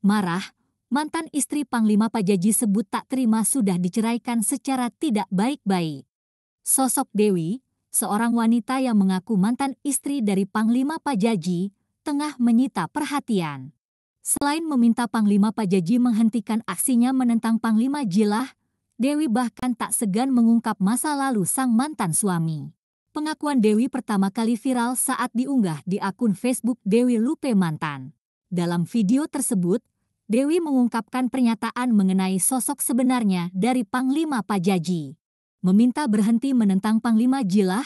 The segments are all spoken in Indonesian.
Marah, mantan istri Panglima Pajaji sebut tak terima sudah diceraikan secara tidak baik-baik. Sosok Dewi, seorang wanita yang mengaku mantan istri dari Panglima Pajaji, tengah menyita perhatian. Selain meminta Panglima Pajaji menghentikan aksinya menentang Panglima Jilah, Dewi bahkan tak segan mengungkap masa lalu sang mantan suami. Pengakuan Dewi pertama kali viral saat diunggah di akun Facebook Dewi Lupe Mantan. Dalam video tersebut, Dewi mengungkapkan pernyataan mengenai sosok sebenarnya dari Panglima Pajaji. Meminta berhenti menentang Panglima Jilah,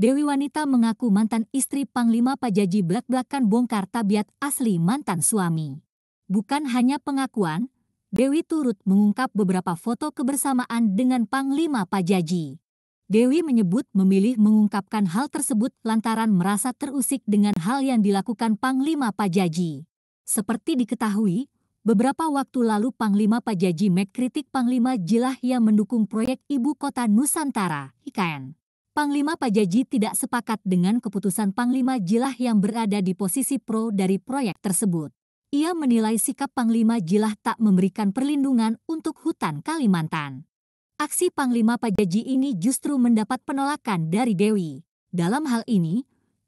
Dewi Wanita mengaku mantan istri Panglima Pajaji belak-belakan bongkar tabiat asli mantan suami. Bukan hanya pengakuan, Dewi turut mengungkap beberapa foto kebersamaan dengan Panglima Pajaji. Dewi menyebut memilih mengungkapkan hal tersebut lantaran merasa terusik dengan hal yang dilakukan Panglima Pajaji. Seperti diketahui, Beberapa waktu lalu Panglima Pajaji mengkritik Panglima Jilah yang mendukung proyek Ibu Kota Nusantara, IKN. Panglima Pajaji tidak sepakat dengan keputusan Panglima Jilah yang berada di posisi pro dari proyek tersebut. Ia menilai sikap Panglima Jilah tak memberikan perlindungan untuk hutan Kalimantan. Aksi Panglima Pajaji ini justru mendapat penolakan dari Dewi. Dalam hal ini,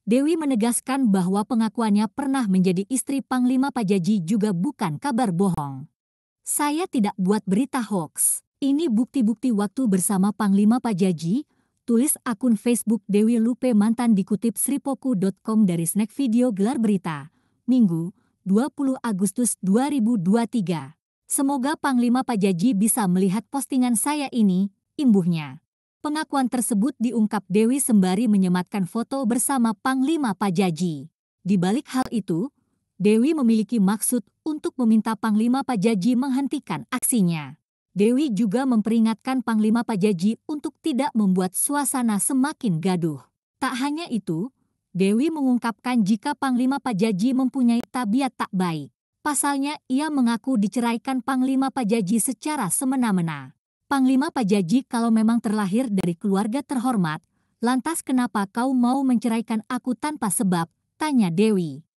Dewi menegaskan bahwa pengakuannya pernah menjadi istri Panglima Pajaji juga bukan kabar bohong. Saya tidak buat berita hoax. Ini bukti-bukti waktu bersama Panglima Pajaji, tulis akun Facebook Dewi Lupe mantan dikutip sripoku.com dari snack video gelar berita, Minggu, 20 Agustus 2023. Semoga Panglima Pajaji bisa melihat postingan saya ini, imbuhnya. Pengakuan tersebut diungkap Dewi sembari menyematkan foto bersama Panglima Pajaji. Di balik hal itu, Dewi memiliki maksud untuk meminta Panglima Pajaji menghentikan aksinya. Dewi juga memperingatkan Panglima Pajaji untuk tidak membuat suasana semakin gaduh. Tak hanya itu, Dewi mengungkapkan jika Panglima Pajaji mempunyai tabiat tak baik. Pasalnya, ia mengaku diceraikan Panglima Pajaji secara semena-mena. Panglima Pajaji kalau memang terlahir dari keluarga terhormat, lantas kenapa kau mau menceraikan aku tanpa sebab? Tanya Dewi.